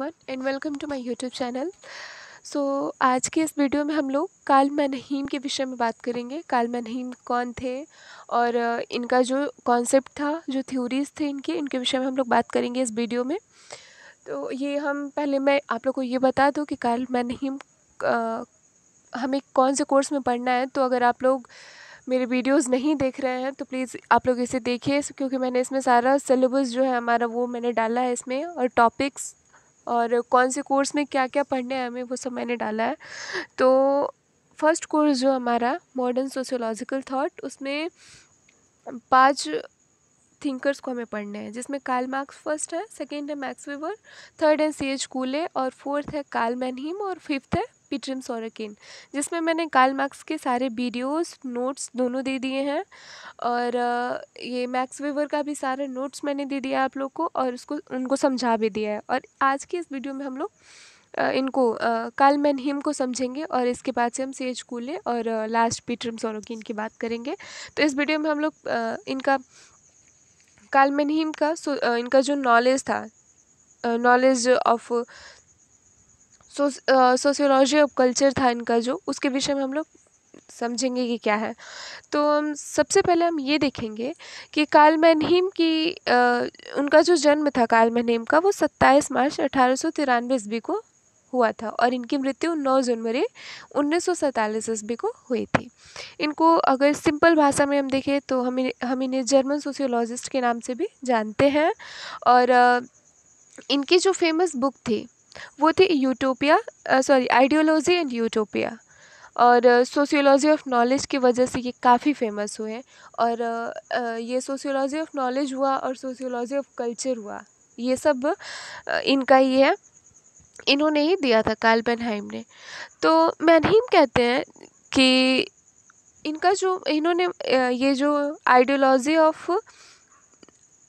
one and welcome to my YouTube channel so आज के इस वीडियो में हम लोग काल मनहीम के विषय में बात करेंगे काल मनहीम कौन थे और इनका जो कॉन्सेप्ट था जो थ्योरीज थे इनके इनके विषय में हम लोग बात करेंगे इस वीडियो में तो ये हम पहले मैं आप लोग को ये बता दूँ कि काल मनहीम हमें कौन से कोर्स में पढ़ना है तो अगर आप लोग मेरे वीडियोस नहीं देख रहे हैं तो प्लीज़ आप लोग इसे देखिए क्योंकि मैंने इसमें सारा सिलेबस जो है हमारा वो मैंने डाला है इसमें और टॉपिक्स और कौन से कोर्स में क्या क्या पढ़ने हैं हमें वो सब मैंने डाला है तो फर्स्ट कोर्स जो हमारा मॉडर्न सोशियोलॉजिकल थाट उसमें पाँच थिंकर्स को हमें पढ़ने हैं जिसमें कार्ल मार्क्स फर्स्ट है सेकेंड है मैक्स वीवर थर्ड है सी एच कूले और फोर्थ है कार्ल मैनहीम और फिफ्थ है पीट्रिम सोरकिन जिसमें मैंने कार्ल मार्क्स के सारे वीडियोस नोट्स दोनों दे दिए हैं और ये मैक्स वेवर का भी सारे नोट्स मैंने दे दिया आप लोग को और उसको उनको समझा भी दिया है और आज की इस वीडियो में हम लोग इनको काल मैन हिम को समझेंगे और इसके बाद से हम सी एच कूले और लास्ट पीट्रम सोरोकिन की बात करेंगे तो इस वीडियो में हम लोग इनका काल में नहीं इनका सो इनका जो नॉलेज था knowledge of sociology of culture था इनका जो उसके विषय में हम लोग समझेंगे कि क्या है तो हम सबसे पहले हम ये देखेंगे कि काल मैनहीम की आ, उनका जो जन्म था काल मैनहीम का वो 27 मार्च अठारह ईस्वी को हुआ था और इनकी मृत्यु 9 जनवरी उन्नीस सौ ईस्वी को हुई थी इनको अगर सिंपल भाषा में हम देखें तो हमें हम इन्हें जर्मन सोशियोलॉजिस्ट के नाम से भी जानते हैं और इनकी जो फेमस बुक थी वो थी utopia sorry ideology and utopia और सोशियोलॉजी ऑफ नॉलेज की वजह से ये काफ़ी फेमस हुए और ये सोशियोलॉजी ऑफ नॉलेज हुआ और सोशियोलॉजी ऑफ कल्चर हुआ ये सब इनका ही है इन्होंने ही दिया था कार्ल पेनहाइम ने तो मैनहीम कहते हैं कि इनका जो इन्होंने ये जो ideology of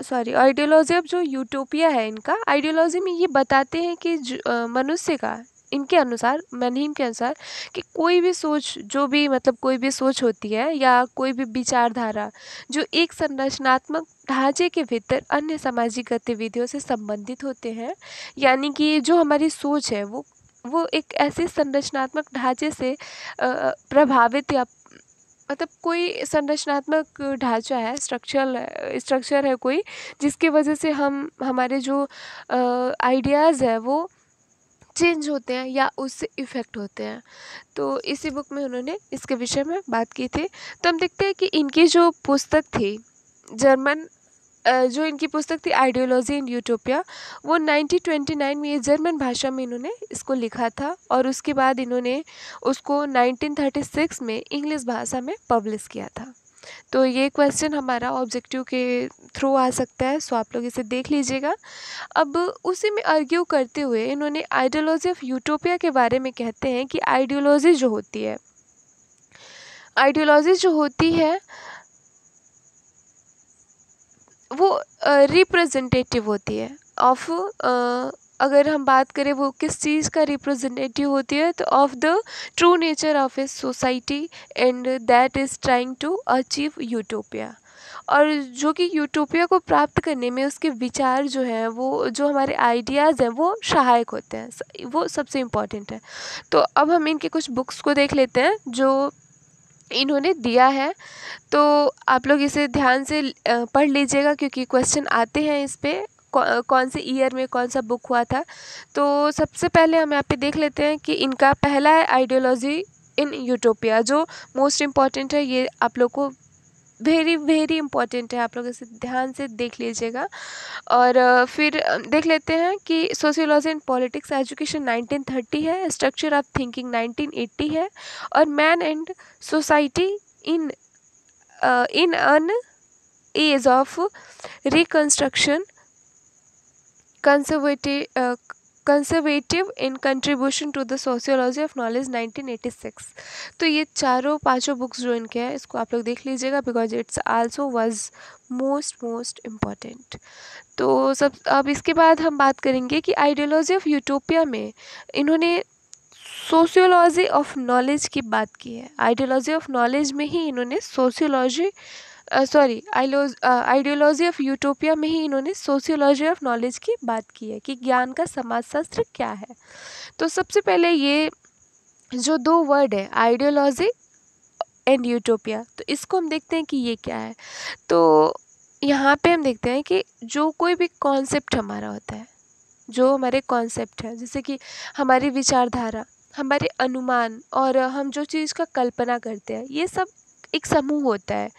sorry ideology of जो यूटोपिया है इनका आइडियोलॉजी में ये बताते हैं कि मनुष्य का इनके अनुसार मनहीम के अनुसार कि कोई भी सोच जो भी मतलब कोई भी सोच होती है या कोई भी विचारधारा जो एक संरचनात्मक ढांचे के भीतर अन्य सामाजिक गतिविधियों से संबंधित होते हैं यानी कि जो हमारी सोच है वो वो एक ऐसे संरचनात्मक ढांचे से प्रभावित या मतलब कोई संरचनात्मक ढांचा है स्ट्रक्चरल स्ट्रक्चर है कोई जिसके वजह से हम हमारे जो आइडियाज़ है वो चेंज होते हैं या उससे इफ़ेक्ट होते हैं तो इसी बुक में उन्होंने इसके विषय में बात की थी तो हम देखते हैं कि इनकी जो पुस्तक थी जर्मन जो इनकी पुस्तक थी आइडियोलॉजी इन यूटोपिया वो 1929 में ये जर्मन भाषा में इन्होंने इसको लिखा था और उसके बाद इन्होंने उसको 1936 में इंग्लिश भाषा में पब्लिश किया था तो ये क्वेश्चन हमारा ऑब्जेक्टिव के थ्रू आ सकता है सो आप लोग इसे देख लीजिएगा अब उसी में आर्ग्यू करते हुए इन्होंने आइडियोलॉजी ऑफ यूटोपिया के बारे में कहते हैं कि आइडियोलॉजी जो होती है आइडियोलॉजी जो होती है वो रिप्रेजेंटेटिव होती है ऑफ अगर हम बात करें वो किस चीज़ का रिप्रेजेंटेटिव होती है तो of the true nature of a society and that is trying to achieve utopia और जो कि यूटोपिया को प्राप्त करने में उसके विचार जो हैं वो जो हमारे आइडियाज़ हैं वो सहायक होते हैं वो सबसे इम्पॉर्टेंट है तो अब हम इनके कुछ बुक्स को देख लेते हैं जो इन्होंने दिया है तो आप लोग इसे ध्यान से पढ़ लीजिएगा क्योंकि क्वेश्चन आते हैं इस पर कौन से ईयर में कौन सा बुक हुआ था तो सबसे पहले हम यहाँ पे देख लेते हैं कि इनका पहला है आइडियोलॉजी इन यूटोपिया जो मोस्ट इम्पॉर्टेंट है ये आप लोग को वेरी वेरी इंपॉर्टेंट है आप लोग इसे ध्यान से देख लीजिएगा और फिर देख लेते हैं कि सोशियोलॉजी एंड पॉलिटिक्स एजुकेशन 1930 है स्ट्रक्चर ऑफ थिंकिंग 1980 है और man and society in in an age of reconstruction conservative conservative in contribution to the sociology of knowledge 1986 तो ये चारों पांचों बुक्स जो इनके हैं इसको आप लोग देख लीजिएगा because it's also was most most important तो सब अब इसके बाद हम बात करेंगे कि आइडियोलॉजी ऑफ यूटोपिया में इन्होंने सोशियोलॉजी ऑफ नॉलेज की बात की है आइडियोलॉजी ऑफ नॉलेज में ही इन्होंने सोशियोलॉजी सॉरी आइलोज आइडियोलॉजी ऑफ यूटोपिया में ही इन्होंने सोशियोलॉजी ऑफ नॉलेज की बात की है कि ज्ञान का समाजशास्त्र क्या है तो सबसे पहले ये जो दो वर्ड है आइडियोलॉजी एंड यूटोपिया तो इसको हम देखते हैं कि ये क्या है तो यहाँ पे हम देखते हैं कि जो कोई भी कॉन्सेप्ट हमारा होता है जो हमारे कॉन्सेप्ट है जैसे कि हमारी विचारधारा हमारे अनुमान और हम जो चीज़ का कल्पना करते हैं ये सब एक समूह होता है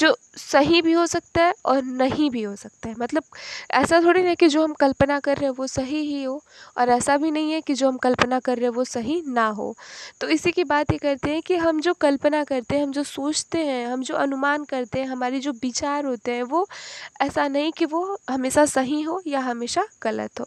जो सही भी हो सकता है और नहीं भी हो सकता है मतलब ऐसा थोड़ी ना कि जो हम कल्पना कर रहे हैं वो सही ही हो और ऐसा भी नहीं है कि जो हम कल्पना कर रहे हैं वो सही ना हो तो इसी की बात ये करते हैं कि हम जो कल्पना करते हैं हम जो सोचते हैं हम जो अनुमान करते हैं हमारे जो विचार होते हैं वो ऐसा नहीं कि वो हमेशा सही हो या हमेशा गलत हो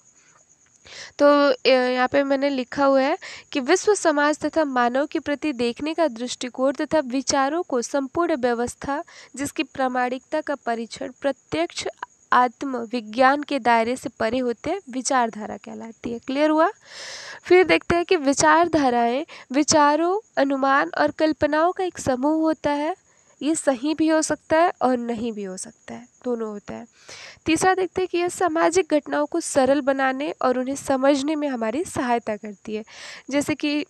तो यहाँ पे मैंने लिखा हुआ है कि विश्व समाज तथा मानव के प्रति देखने का दृष्टिकोण तथा विचारों को संपूर्ण व्यवस्था जिसकी प्रामाणिकता का परीक्षण प्रत्यक्ष आत्मविज्ञान के दायरे से परे होते हैं विचारधारा कहलाती है क्लियर हुआ फिर देखते हैं कि विचारधाराएं विचारों अनुमान और कल्पनाओं का एक समूह होता है ये सही भी हो सकता है और नहीं भी हो सकता है दोनों होता है तीसरा देखते हैं कि यह सामाजिक घटनाओं को सरल बनाने और उन्हें समझने में हमारी सहायता करती है जैसे कि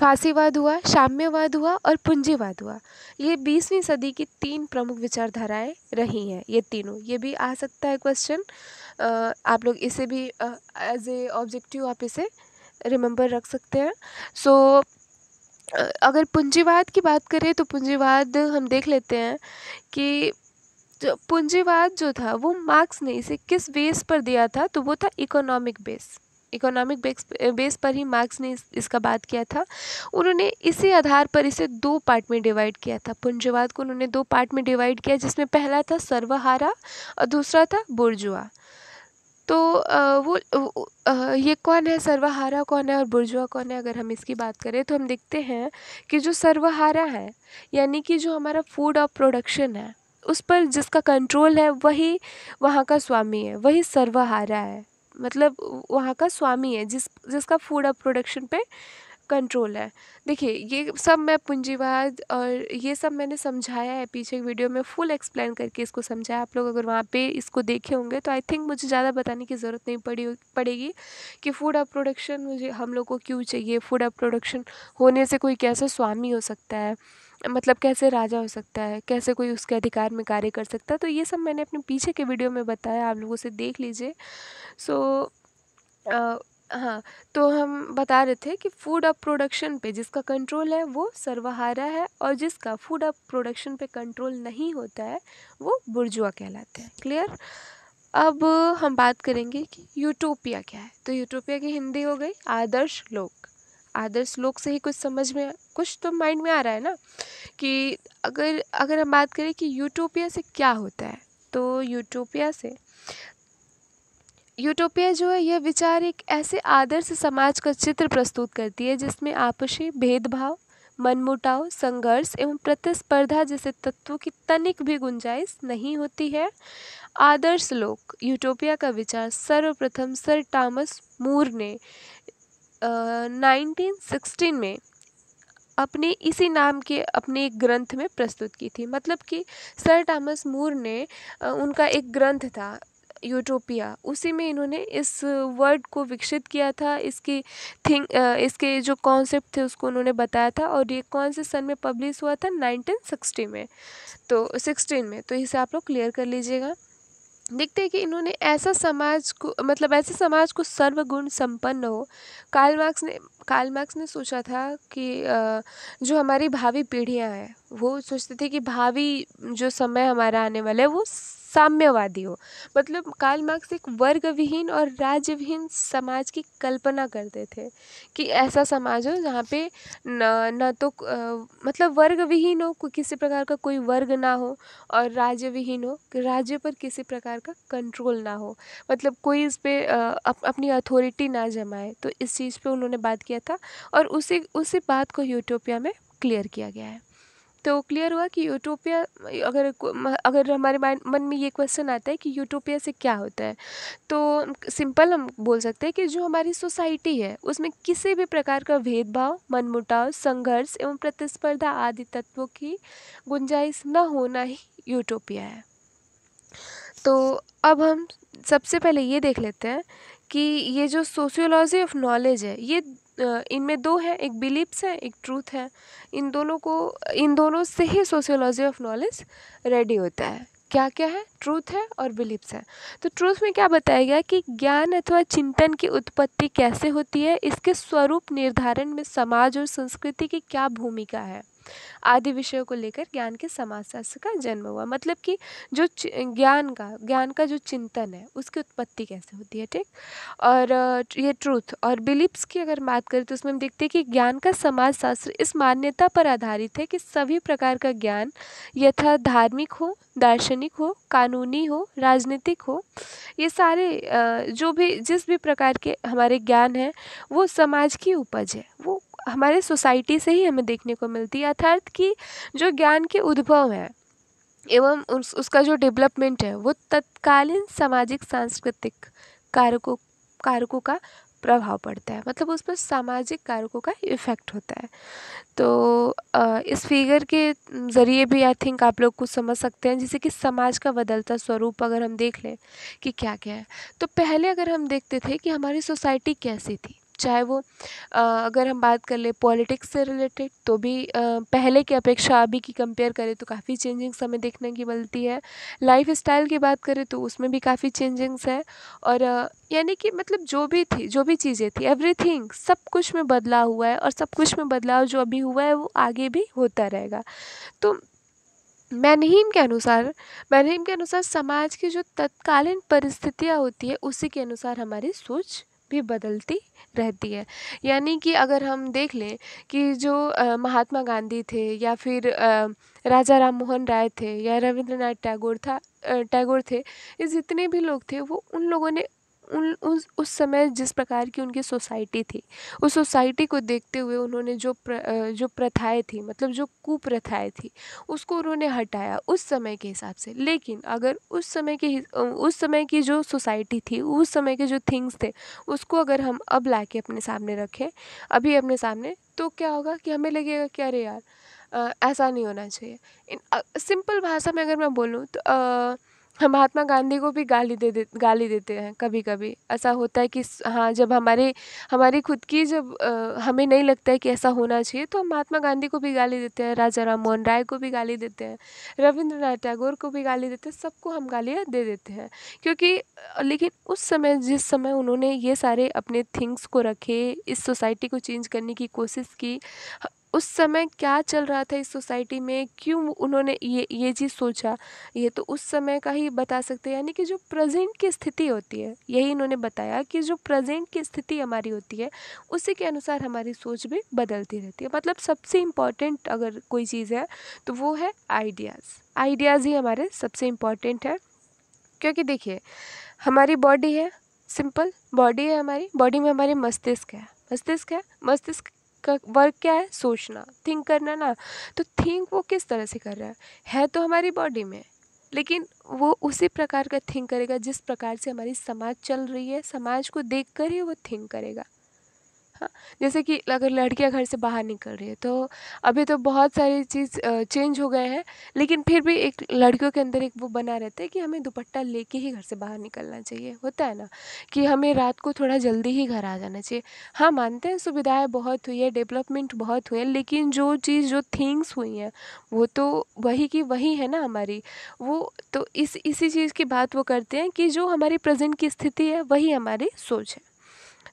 फांसीवाद हुआ साम्यवाद हुआ और पूंजीवाद हुआ ये बीसवीं सदी की तीन प्रमुख विचारधाराएं रही हैं ये तीनों ये भी आ सकता है क्वेश्चन आप लोग इसे भी एज ए ऑब्जेक्टिव आप इसे रिमेंबर रख सकते हैं सो so, अगर पूंजीवाद की बात करें तो पूंजीवाद हम देख लेते हैं कि जो पूंजीवाद जो था वो मार्क्स ने इसे किस बेस पर दिया था तो वो था economic base economic base base पर ही मार्क्स ने इस, इसका बात किया था उन्होंने इसी आधार पर इसे दो पार्ट में डिवाइड किया था पूंजीवाद को उन्होंने दो पार्ट में डिवाइड किया जिसमें पहला था सर्वहारा और दूसरा था बुर्जुआ तो वो ये कौन है सर्वहारा कौन है और बुर्जुआ कौन है अगर हम इसकी बात करें तो हम देखते हैं कि जो सर्वहारा है यानी कि जो हमारा फूड और प्रोडक्शन है उस पर जिसका कंट्रोल है वही वहाँ का स्वामी है वही सर्वहारा है मतलब वहाँ का स्वामी है जिस जिसका फूड और प्रोडक्शन पे कंट्रोल है देखिए ये सब मैं पूंजीवाद और ये सब मैंने समझाया है पीछे वीडियो में फुल एक्सप्लेन करके इसको समझाया आप लोग अगर वहाँ पे इसको देखे होंगे तो आई थिंक मुझे ज़्यादा बताने की ज़रूरत नहीं पड़ी पड़ेगी कि फूड अप प्रोडक्शन मुझे हम लोग को क्यों चाहिए फूड अप प्रोडक्शन होने से कोई कैसे स्वामी हो सकता है मतलब कैसे राजा हो सकता है कैसे कोई उसके अधिकार में कार्य कर सकता है तो ये सब मैंने अपने पीछे के वीडियो में बताया आप लोगों से देख लीजिए सो so, हाँ तो हम बता रहे थे कि फूड ऑफ प्रोडक्शन पे जिसका कंट्रोल है वो सर्वहारा है और जिसका फूड ऑफ प्रोडक्शन पे कंट्रोल नहीं होता है वो बुर्जुआ कहलाते हैं क्लियर अब हम बात करेंगे कि यूटोपिया क्या है तो यूटोपिया की हिंदी हो गई आदर्श लोक आदर्श लोक से ही कुछ समझ में कुछ तो माइंड में आ रहा है ना कि अगर अगर हम बात करें कि यूटोपिया से क्या होता है तो यूटोपिया से यूटोपिया जो है यह विचार एक ऐसे आदर्श समाज का चित्र प्रस्तुत करती है जिसमें आपसी भेदभाव मनमुटाव संघर्ष एवं प्रतिस्पर्धा जैसे तत्वों की तनिक भी गुंजाइश नहीं होती है आदर्श लोक यूटोपिया का विचार सर्वप्रथम सर टॉमस मूर ने नाइनटीन सिक्सटीन में अपने इसी नाम के अपने एक ग्रंथ में प्रस्तुत की थी मतलब कि सर टॉमस मूर ने उनका एक ग्रंथ था यूटोपिया उसी में इन्होंने इस वर्ड को विकसित किया था इसकी थिंग इसके जो कॉन्सेप्ट थे उसको उन्होंने बताया था और ये कौन से सन में पब्लिश हुआ था नाइनटीन सिक्सटी में तो सिक्सटीन में तो इसे आप लोग क्लियर कर लीजिएगा देखते हैं कि इन्होंने ऐसा समाज को मतलब ऐसे समाज को सर्वगुण संपन्न हो कार्ल मार्क्स ने कार्ल मार्क्स ने सोचा था कि जो हमारी भावी पीढ़ियां हैं वो सोचते थे कि भावी जो समय हमारा आने वाला है वो साम्यवादी हो मतलब काल मार्क्स एक वर्ग विहीन और राज्य विहीन समाज की कल्पना करते थे कि ऐसा समाज हो जहाँ पे न न तो आ, मतलब वर्ग विहीन हो किसी प्रकार का कोई वर्ग ना हो और राज्य विहीन हो कि राज्य पर किसी प्रकार का कंट्रोल ना हो मतलब कोई इस पर अप, अपनी अथॉरिटी ना जमाए तो इस चीज़ पर उन्होंने बात किया था और उसी उसी बात को यूटोपिया में क्लियर किया गया है तो क्लियर हुआ कि यूटोपिया अगर अगर हमारे मन में ये क्वेश्चन आता है कि यूटोपिया से क्या होता है तो सिंपल हम बोल सकते हैं कि जो हमारी सोसाइटी है उसमें किसी भी प्रकार का भेदभाव मनमुटाव संघर्ष एवं प्रतिस्पर्धा आदि तत्वों की गुंजाइश न होना ही यूटोपिया है तो अब हम सबसे पहले ये देख लेते हैं कि ये जो सोशियोलॉजी ऑफ नॉलेज है ये इनमें दो है एक बिलीप्स है एक ट्रूथ है इन दोनों को इन दोनों से ही सोशियोलॉजी ऑफ नॉलेज रेडी होता है क्या क्या है ट्रूथ है और बिलीप्स है तो ट्रूथ में क्या बताया गया कि ज्ञान अथवा चिंतन की उत्पत्ति कैसे होती है इसके स्वरूप निर्धारण में समाज और संस्कृति की क्या भूमिका है आदि विषयों को लेकर ज्ञान के समाजशास्त्र का जन्म हुआ मतलब कि जो ज्ञान का ज्ञान का जो चिंतन है उसकी उत्पत्ति कैसे होती है ठीक और ये ट्रूथ और बिलीप्स की अगर बात करें तो उसमें हम देखते हैं कि ज्ञान का समाजशास्त्र इस मान्यता पर आधारित है कि सभी प्रकार का ज्ञान यथा धार्मिक हो दार्शनिक हो कानूनी हो राजनीतिक हो ये सारे जो भी जिस भी प्रकार के हमारे ज्ञान हैं वो समाज की उपज है वो हमारे सोसाइटी से ही हमें देखने को मिलती है अर्थात कि जो ज्ञान के उद्भव हैं एवं उस, उसका जो डेवलपमेंट है वो तत्कालीन सामाजिक सांस्कृतिक कारकों कारकों का प्रभाव पड़ता है मतलब उस पर सामाजिक कारकों का इफ़ेक्ट होता है तो इस फिगर के ज़रिए भी आई थिंक आप लोग कुछ समझ सकते हैं जैसे कि समाज का बदलता स्वरूप अगर हम देख लें कि क्या क्या है तो पहले अगर हम देखते थे कि हमारी सोसाइटी कैसी थी चाहे वो अगर हम बात कर ले पॉलिटिक्स से रिलेटेड तो भी पहले की अपेक्षा अभी की कंपेयर करें तो काफ़ी चेंजिंग्स हमें देखने की मिलती है लाइफ स्टाइल की बात करें तो उसमें भी काफ़ी चेंजिंग्स है और यानी कि मतलब जो भी थी जो भी चीज़ें थी एवरी सब कुछ में बदलाव हुआ है और सब कुछ में बदलाव जो अभी हुआ है वो आगे भी होता रहेगा तो मैनहीम के अनुसार मैनहीम के अनुसार समाज की जो तत्कालीन परिस्थितियाँ होती है उसी के अनुसार हमारी सोच भी बदलती रहती है यानी कि अगर हम देख लें कि जो महात्मा गांधी थे या फिर राजा राम मोहन राय थे या रविंद्रनाथ टैगोर था टैगोर थे ये जितने भी लोग थे वो उन लोगों ने उन उस उस समय जिस प्रकार की उनकी सोसाइटी थी उस सोसाइटी को देखते हुए उन्होंने जो प्र, जो प्रथाएं थी मतलब जो कुप्रथाएं थी उसको उन्होंने हटाया उस समय के हिसाब से लेकिन अगर उस समय के उस समय की जो सोसाइटी थी उस समय के जो थिंग्स थे उसको अगर हम अब ला के अपने सामने रखें अभी अपने सामने तो क्या होगा कि हमें लगेगा कि अरे यार आ, ऐसा नहीं होना चाहिए इन सिंपल भाषा में अगर मैं बोलूँ तो आ, महात्मा गांधी को भी गाली दे दे गाली देते हैं कभी कभी ऐसा होता है कि हाँ जब हमारे हमारी खुद की जब आ, हमें नहीं लगता है कि ऐसा होना चाहिए तो हम महात्मा गांधी को भी गाली देते हैं राजा राम मोहन राय को भी गाली देते हैं रविंद्रनाथ टैगोर को भी गाली देते हैं सबको हम गालियाँ दे देते हैं क्योंकि लेकिन उस समय जिस समय उन्होंने ये सारे अपने थिंग्स को रखे इस सोसाइटी को चेंज करने की कोशिश की उस समय क्या चल रहा था इस सोसाइटी में क्यों उन्होंने ये ये चीज़ सोचा ये तो उस समय का ही बता सकते हैं यानी कि जो प्रेजेंट की स्थिति होती है यही इन्होंने बताया कि जो प्रेजेंट की स्थिति हमारी होती है उसी के अनुसार हमारी सोच भी बदलती रहती है मतलब सबसे इम्पॉर्टेंट अगर कोई चीज़ है तो वो है आइडियाज़ आइडियाज़ ही हमारे सबसे इम्पॉर्टेंट है क्योंकि देखिए हमारी बॉडी है सिंपल बॉडी है हमारी बॉडी में हमारे मस्तिष्क है मस्तिष्क है मस्तिष्क का वर्क क्या है सोचना थिंक करना ना तो थिंक वो किस तरह से कर रहा है है तो हमारी बॉडी में लेकिन वो उसी प्रकार का थिंक करेगा जिस प्रकार से हमारी समाज चल रही है समाज को देखकर ही वो थिंक करेगा हाँ जैसे कि अगर लड़कियां घर से बाहर निकल रही है तो अभी तो बहुत सारी चीज़ चेंज हो गए हैं लेकिन फिर भी एक लड़कियों के अंदर एक वो बना रहता है कि हमें दुपट्टा लेके ही घर से बाहर निकलना चाहिए होता है ना कि हमें रात को थोड़ा जल्दी ही घर आ जाना चाहिए हाँ मानते हैं सुविधाएँ बहुत हुई है डेवलपमेंट बहुत हुए हैं लेकिन जो चीज़ जो थिंग्स हुई हैं वो तो वही की वही है ना हमारी वो तो इस इसी चीज़ की बात वो करते हैं कि जो हमारी प्रेजेंट की स्थिति है वही हमारी सोच है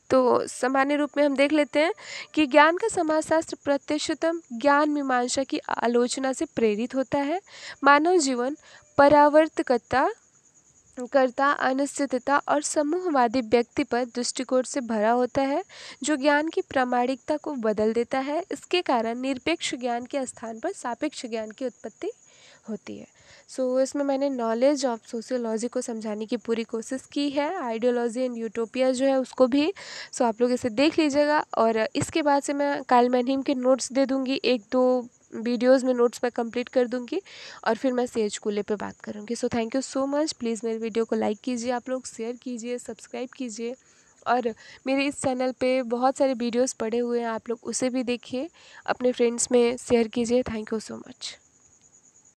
तो सामान्य रूप में हम देख लेते हैं कि ज्ञान का समाजशास्त्र प्रत्यक्षतम ज्ञान मीमांसा की आलोचना से प्रेरित होता है मानव जीवन परावर्तकता कर्ता अनिश्चितता और समूहवादी व्यक्ति पर दृष्टिकोण से भरा होता है जो ज्ञान की प्रामाणिकता को बदल देता है इसके कारण निरपेक्ष ज्ञान के स्थान पर सापेक्ष ज्ञान की उत्पत्ति होती है सो इसमें मैंने नॉलेज ऑफ सोशियोलॉजी को समझाने की पूरी कोशिश की है आइडियोलॉजी एंड यूटोपिया जो है उसको भी सो so, आप लोग इसे देख लीजिएगा और इसके बाद से मैं काल मैनिम के नोट्स दे दूँगी एक दो वीडियोस में नोट्स पर कंप्लीट कर दूंगी और फिर मैं सेज कूले पे बात करूँगी so thank you so much please मेरे वीडियो को लाइक कीजिए आप लोग शेयर कीजिए सब्सक्राइब कीजिए और मेरे इस चैनल पे बहुत सारे वीडियोस पड़े हुए हैं आप लोग उसे भी देखिए अपने फ्रेंड्स में शेयर कीजिए थैंक यू सो मच